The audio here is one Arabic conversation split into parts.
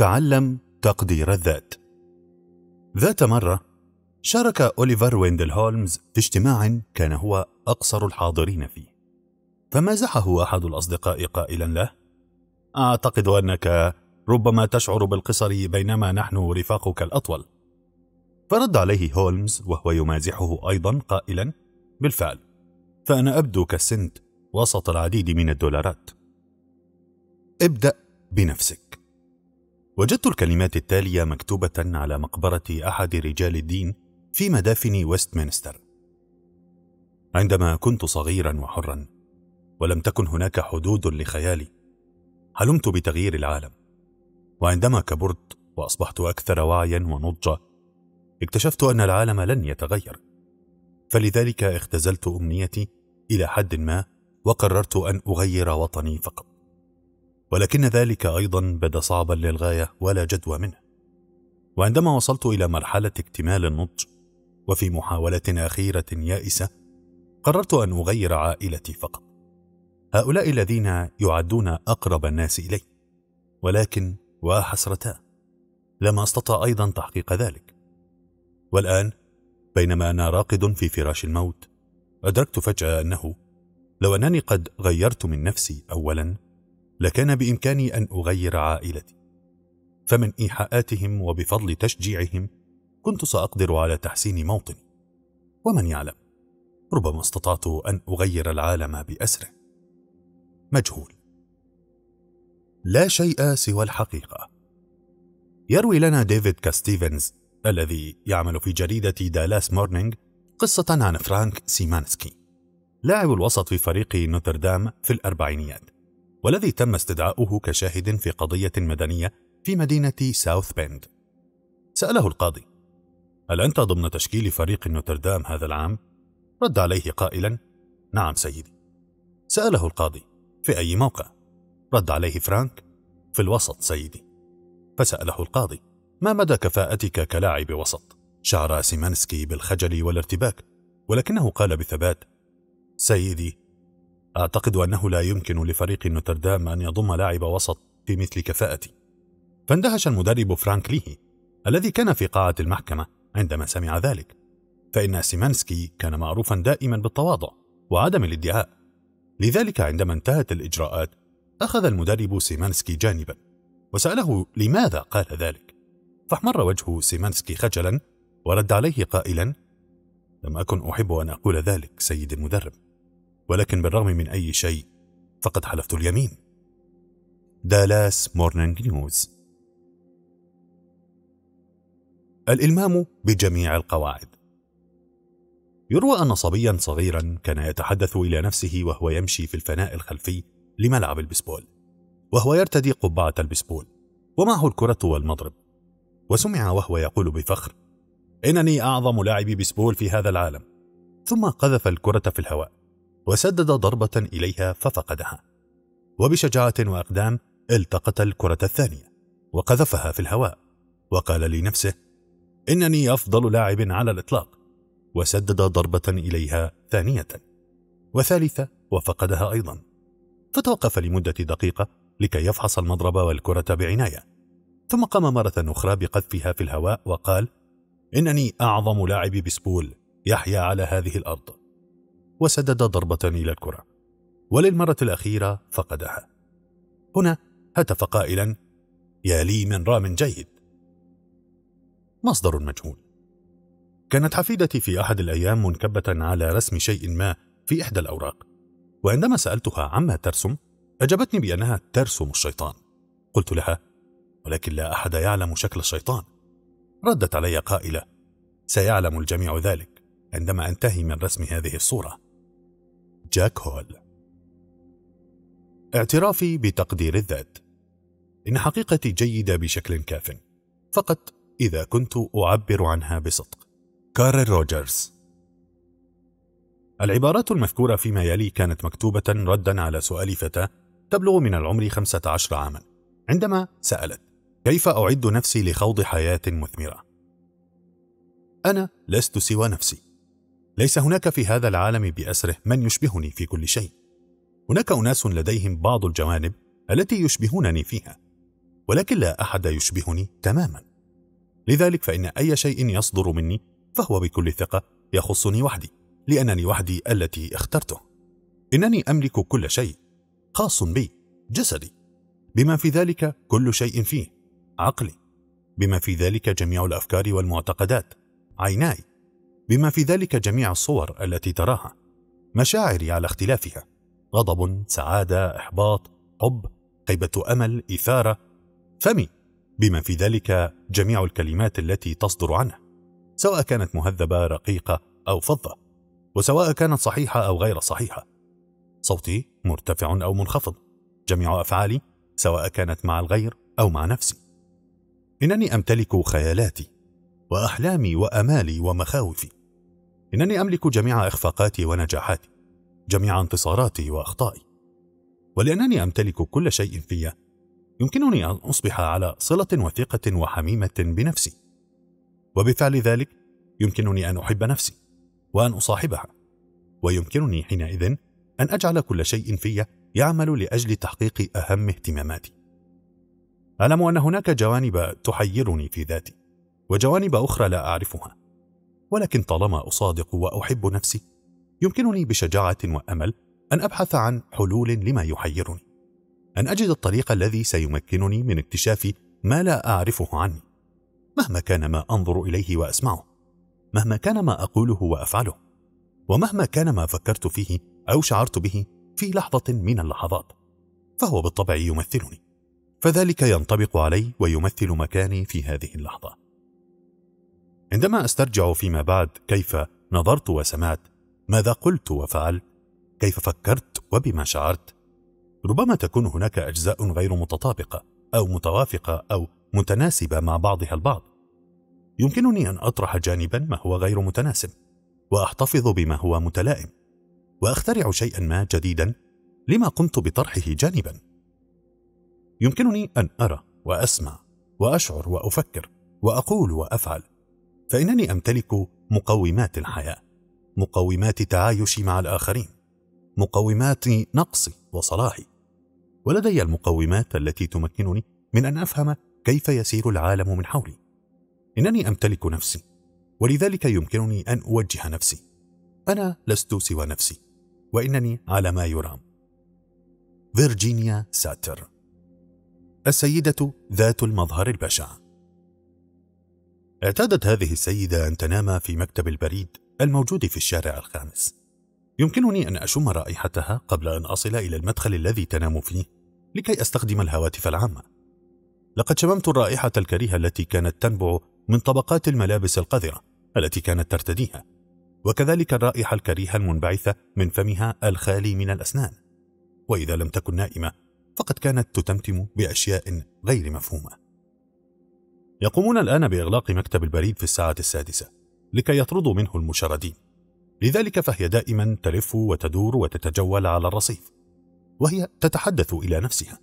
تعلم تقدير الذات ذات مرة شارك أوليفر ويندل هولمز في اجتماع كان هو أقصر الحاضرين فيه فمازحه أحد الأصدقاء قائلا له أعتقد أنك ربما تشعر بالقصر بينما نحن رفاقك الأطول فرد عليه هولمز وهو يمازحه أيضا قائلا بالفعل فأنا أبدو كالسنت وسط العديد من الدولارات ابدأ بنفسك وجدت الكلمات التالية مكتوبة على مقبرة أحد رجال الدين في مدافن ويستمنستر عندما كنت صغيرا وحرا ولم تكن هناك حدود لخيالي حلمت بتغيير العالم وعندما كبرت واصبحت اكثر وعيا ونضجا اكتشفت ان العالم لن يتغير فلذلك اختزلت امنيتي الى حد ما وقررت ان اغير وطني فقط ولكن ذلك أيضا بدا صعبا للغاية ولا جدوى منه وعندما وصلت إلى مرحلة اكتمال النضج وفي محاولة أخيرة يائسة قررت أن أغير عائلتي فقط هؤلاء الذين يعدون أقرب الناس إلي ولكن وحسرتا لم أستطع أيضا تحقيق ذلك والآن بينما أنا راقد في فراش الموت أدركت فجأة أنه لو أنني قد غيرت من نفسي أولا لكان بامكاني ان اغير عائلتي فمن ايحاءاتهم وبفضل تشجيعهم كنت ساقدر على تحسين موطني ومن يعلم ربما استطعت ان اغير العالم باسره مجهول لا شيء سوى الحقيقه يروي لنا ديفيد كاستيفنز الذي يعمل في جريده دالاس مورنينج قصه عن فرانك سيمانسكي لاعب الوسط في فريق نوتردام في الاربعينيات والذي تم استدعاؤه كشاهد في قضية مدنية في مدينة ساوث بيند سأله القاضي هل أنت ضمن تشكيل فريق نوتردام هذا العام؟ رد عليه قائلا نعم سيدي سأله القاضي في أي موقع؟ رد عليه فرانك في الوسط سيدي فسأله القاضي ما مدى كفاءتك كلاعب وسط؟ شعر سيمانسكي بالخجل والارتباك ولكنه قال بثبات سيدي أعتقد أنه لا يمكن لفريق نوتردام أن يضم لاعب وسط في مثل كفاءتي فاندهش المدرب فرانك ليهي الذي كان في قاعة المحكمة عندما سمع ذلك فإن سيمانسكي كان معروفا دائما بالتواضع وعدم الادعاء لذلك عندما انتهت الإجراءات أخذ المدرب سيمانسكي جانبا وسأله لماذا قال ذلك فاحمر وجه سيمانسكي خجلا ورد عليه قائلا لم أكن أحب أن أقول ذلك سيد المدرب ولكن بالرغم من أي شيء فقد حلفت اليمين دالاس مورنينج نيوز الإلمام بجميع القواعد يروى أن صبيا صغيرا كان يتحدث إلى نفسه وهو يمشي في الفناء الخلفي لملعب البسبول وهو يرتدي قبعة البسبول ومعه الكرة والمضرب وسمع وهو يقول بفخر إنني أعظم لاعب بسبول في هذا العالم ثم قذف الكرة في الهواء وسدد ضربة إليها ففقدها وبشجاعة وأقدام التقط الكرة الثانية وقذفها في الهواء وقال لنفسه إنني أفضل لاعب على الإطلاق وسدد ضربة إليها ثانية وثالثة وفقدها أيضا فتوقف لمدة دقيقة لكي يفحص المضرب والكرة بعناية ثم قام مرة أخرى بقذفها في الهواء وقال إنني أعظم لاعب بسبول يحيا على هذه الأرض وسدد ضربة إلى الكرة وللمرة الأخيرة فقدها هنا هتف قائلا يا لي من رام جيد مصدر مجهول كانت حفيدتي في أحد الأيام منكبة على رسم شيء ما في إحدى الأوراق وعندما سألتها عما ترسم أجابتني بأنها ترسم الشيطان قلت لها ولكن لا أحد يعلم شكل الشيطان ردت علي قائلة سيعلم الجميع ذلك عندما أنتهي من رسم هذه الصورة جاك هول اعترافي بتقدير الذات إن حقيقتي جيدة بشكل كاف فقط إذا كنت أعبر عنها بصدق كارل روجرز العبارات المذكورة فيما يلي كانت مكتوبة ردا على سؤال فتاة تبلغ من العمر 15 عاما عندما سألت كيف أعد نفسي لخوض حياة مثمرة؟ أنا لست سوى نفسي ليس هناك في هذا العالم بأسره من يشبهني في كل شيء هناك أناس لديهم بعض الجوانب التي يشبهونني فيها ولكن لا أحد يشبهني تماما لذلك فإن أي شيء يصدر مني فهو بكل ثقة يخصني وحدي لأنني وحدي التي اخترته إنني أملك كل شيء خاص بي جسدي بما في ذلك كل شيء فيه عقلي بما في ذلك جميع الأفكار والمعتقدات عيناي بما في ذلك جميع الصور التي تراها مشاعري على اختلافها غضب سعاده احباط حب خيبه امل اثاره فمي بما في ذلك جميع الكلمات التي تصدر عنه سواء كانت مهذبه رقيقه او فظه وسواء كانت صحيحه او غير صحيحه صوتي مرتفع او منخفض جميع افعالي سواء كانت مع الغير او مع نفسي انني امتلك خيالاتي واحلامي وامالي ومخاوفي إنني أملك جميع إخفاقاتي ونجاحاتي جميع انتصاراتي وأخطائي ولأنني أمتلك كل شيء في يمكنني أن أصبح على صلة وثيقة وحميمة بنفسي وبفعل ذلك يمكنني أن أحب نفسي وأن أصاحبها ويمكنني حينئذ أن أجعل كل شيء في يعمل لأجل تحقيق أهم اهتماماتي أعلم أن هناك جوانب تحيرني في ذاتي وجوانب أخرى لا أعرفها ولكن طالما أصادق وأحب نفسي يمكنني بشجاعة وأمل أن أبحث عن حلول لما يحيرني أن أجد الطريق الذي سيمكنني من اكتشاف ما لا أعرفه عني مهما كان ما أنظر إليه وأسمعه مهما كان ما أقوله وأفعله ومهما كان ما فكرت فيه أو شعرت به في لحظة من اللحظات فهو بالطبع يمثلني فذلك ينطبق علي ويمثل مكاني في هذه اللحظة عندما استرجع فيما بعد كيف نظرت وسمعت ماذا قلت وفعلت كيف فكرت وبما شعرت ربما تكون هناك اجزاء غير متطابقه او متوافقه او متناسبه مع بعضها البعض يمكنني ان اطرح جانبا ما هو غير متناسب واحتفظ بما هو متلائم واخترع شيئا ما جديدا لما قمت بطرحه جانبا يمكنني ان ارى واسمع واشعر وافكر واقول وافعل فإنني أمتلك مقومات الحياة مقومات تعايشي مع الآخرين مقومات نقصي وصلاحي ولدي المقومات التي تمكنني من أن أفهم كيف يسير العالم من حولي إنني أمتلك نفسي ولذلك يمكنني أن أوجه نفسي أنا لست سوى نفسي وإنني على ما يرام فيرجينيا ساتر السيدة ذات المظهر البشع اعتادت هذه السيدة أن تنام في مكتب البريد الموجود في الشارع الخامس يمكنني أن أشم رائحتها قبل أن أصل إلى المدخل الذي تنام فيه لكي أستخدم الهواتف العامة لقد شممت الرائحة الكريهة التي كانت تنبع من طبقات الملابس القذرة التي كانت ترتديها وكذلك الرائحة الكريهة المنبعثة من فمها الخالي من الأسنان وإذا لم تكن نائمة فقد كانت تتمتم بأشياء غير مفهومة يقومون الآن بإغلاق مكتب البريد في الساعة السادسة لكي يطردوا منه المشردين لذلك فهي دائما تلف وتدور وتتجول على الرصيف وهي تتحدث إلى نفسها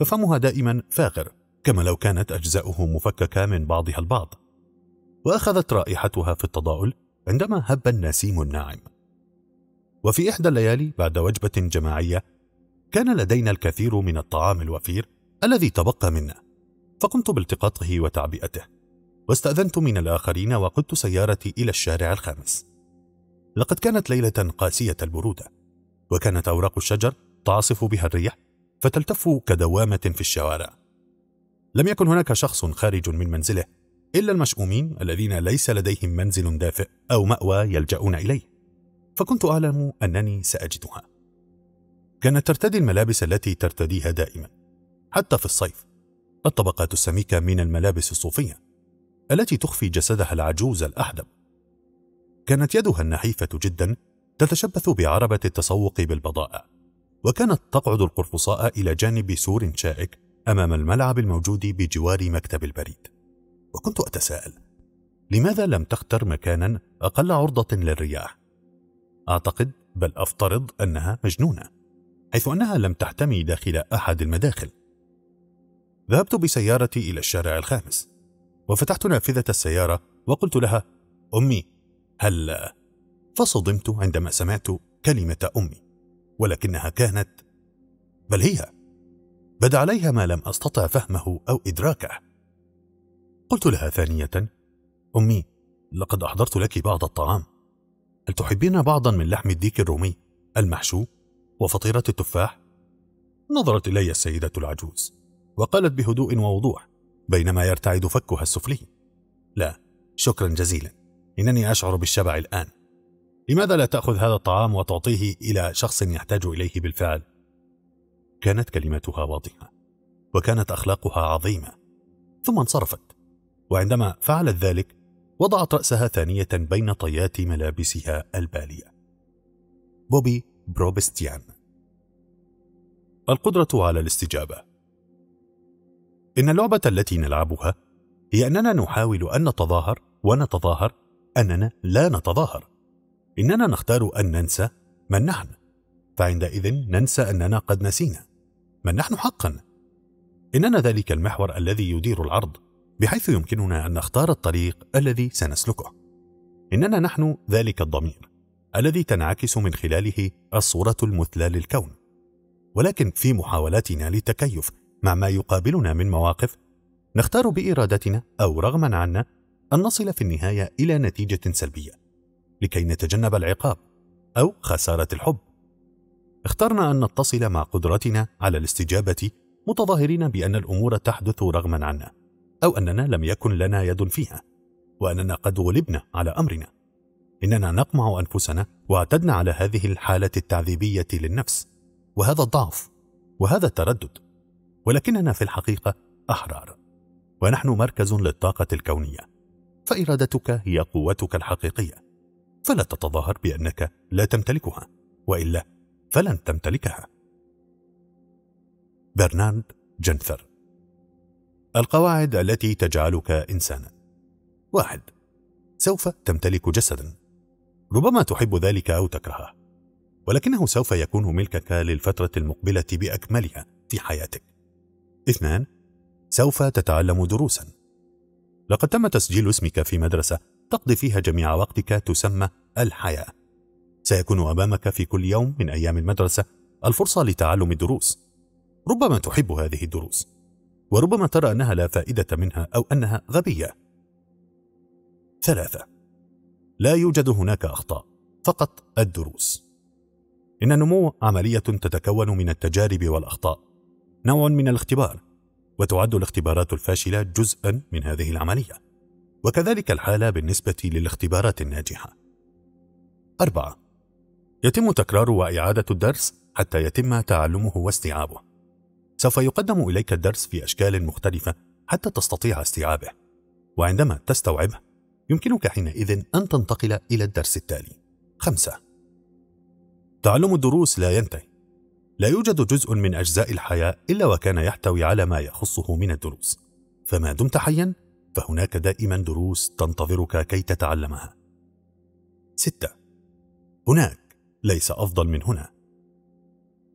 ففمها دائما فاغر كما لو كانت أجزاؤه مفككة من بعضها البعض وأخذت رائحتها في التضاؤل عندما هب النسيم الناعم وفي إحدى الليالي بعد وجبة جماعية كان لدينا الكثير من الطعام الوفير الذي تبقى منا فقمت بالتقاطه وتعبئته واستأذنت من الآخرين وقدت سيارتي إلى الشارع الخامس لقد كانت ليلة قاسية البرودة وكانت أوراق الشجر تعصف بها الريح فتلتف كدوامة في الشوارع لم يكن هناك شخص خارج من منزله إلا المشؤومين الذين ليس لديهم منزل دافئ أو مأوى يلجأون إليه فكنت أعلم أنني سأجدها كانت ترتدي الملابس التي ترتديها دائما حتى في الصيف الطبقات السميكة من الملابس الصوفية التي تخفي جسدها العجوز الأحدب كانت يدها النحيفة جدا تتشبث بعربة التسوق بالبضائع وكانت تقعد القرفصاء إلى جانب سور شائك أمام الملعب الموجود بجوار مكتب البريد وكنت أتساءل لماذا لم تختر مكانا أقل عرضة للرياح؟ أعتقد بل أفترض أنها مجنونة حيث أنها لم تحتمي داخل أحد المداخل ذهبت بسيارتي إلى الشارع الخامس وفتحت نافذة السيارة وقلت لها أمي هلا فصدمت عندما سمعت كلمة أمي ولكنها كانت بل هي بدا عليها ما لم أستطع فهمه أو إدراكه قلت لها ثانية أمي لقد أحضرت لك بعض الطعام هل تحبين بعضا من لحم الديك الرومي المحشو وفطيرة التفاح؟ نظرت إلي السيدة العجوز وقالت بهدوء ووضوح بينما يرتعد فكها السفلي لا شكرا جزيلا إنني أشعر بالشبع الآن لماذا لا تأخذ هذا الطعام وتعطيه إلى شخص يحتاج إليه بالفعل؟ كانت كلماتها واضحة وكانت أخلاقها عظيمة ثم انصرفت وعندما فعلت ذلك وضعت رأسها ثانية بين طيات ملابسها البالية بوبي بروبستيان القدرة على الاستجابة إن اللعبة التي نلعبها هي أننا نحاول أن نتظاهر ونتظاهر أننا لا نتظاهر. إننا نختار أن ننسى من نحن، فعندئذ ننسى أننا قد نسينا. من نحن حقا؟ إننا ذلك المحور الذي يدير العرض، بحيث يمكننا أن نختار الطريق الذي سنسلكه. إننا نحن ذلك الضمير الذي تنعكس من خلاله الصورة المثلى للكون. ولكن في محاولاتنا للتكيف مع ما يقابلنا من مواقف نختار بإرادتنا أو رغما عنا أن نصل في النهاية إلى نتيجة سلبية لكي نتجنب العقاب أو خسارة الحب اخترنا أن نتصل مع قدرتنا على الاستجابة متظاهرين بأن الأمور تحدث رغما عنا أو أننا لم يكن لنا يد فيها وأننا قد غلبنا على أمرنا إننا نقمع أنفسنا واعتدنا على هذه الحالة التعذيبية للنفس وهذا الضعف وهذا التردد ولكننا في الحقيقة أحرار ونحن مركز للطاقة الكونية فإرادتك هي قوتك الحقيقية فلا تتظاهر بأنك لا تمتلكها وإلا فلن تمتلكها برنارد جنثر القواعد التي تجعلك إنسانا واحد سوف تمتلك جسدا ربما تحب ذلك أو تكرهه ولكنه سوف يكون ملكك للفترة المقبلة بأكملها في حياتك اثنان سوف تتعلم دروسا لقد تم تسجيل اسمك في مدرسة تقضي فيها جميع وقتك تسمى الحياة سيكون أمامك في كل يوم من أيام المدرسة الفرصة لتعلم الدروس ربما تحب هذه الدروس وربما ترى أنها لا فائدة منها أو أنها غبية ثلاثة لا يوجد هناك أخطاء فقط الدروس إن النمو عملية تتكون من التجارب والأخطاء نوع من الاختبار وتعد الاختبارات الفاشلة جزءا من هذه العملية وكذلك الحالة بالنسبة للاختبارات الناجحة أربعة يتم تكرار وإعادة الدرس حتى يتم تعلمه واستيعابه سوف يقدم إليك الدرس في أشكال مختلفة حتى تستطيع استيعابه وعندما تستوعبه يمكنك حينئذ أن تنتقل إلى الدرس التالي خمسة تعلم الدروس لا ينتهي لا يوجد جزء من أجزاء الحياة إلا وكان يحتوي على ما يخصه من الدروس فما دمت حيا فهناك دائما دروس تنتظرك كي تتعلمها ستة هناك ليس أفضل من هنا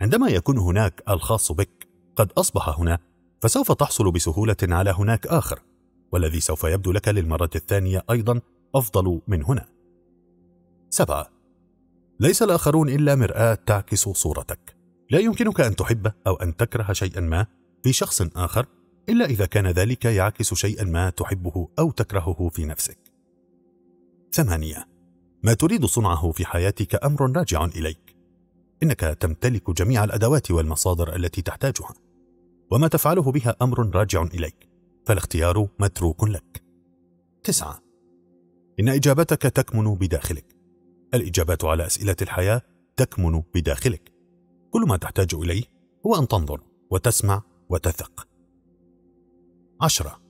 عندما يكون هناك الخاص بك قد أصبح هنا فسوف تحصل بسهولة على هناك آخر والذي سوف يبدو لك للمرة الثانية أيضا أفضل من هنا سبعة ليس الآخرون إلا مرآة تعكس صورتك لا يمكنك أن تحب أو أن تكره شيئا ما في شخص آخر إلا إذا كان ذلك يعكس شيئا ما تحبه أو تكرهه في نفسك. ثمانية ما تريد صنعه في حياتك أمر راجع إليك. إنك تمتلك جميع الأدوات والمصادر التي تحتاجها. وما تفعله بها أمر راجع إليك، فالاختيار متروك لك. تسعة إن إجابتك تكمن بداخلك. الإجابات على أسئلة الحياة تكمن بداخلك. كل ما تحتاج إليه هو أن تنظر وتسمع وتثق عشرة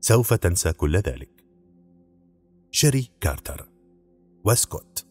سوف تنسى كل ذلك شيري كارتر واسكوت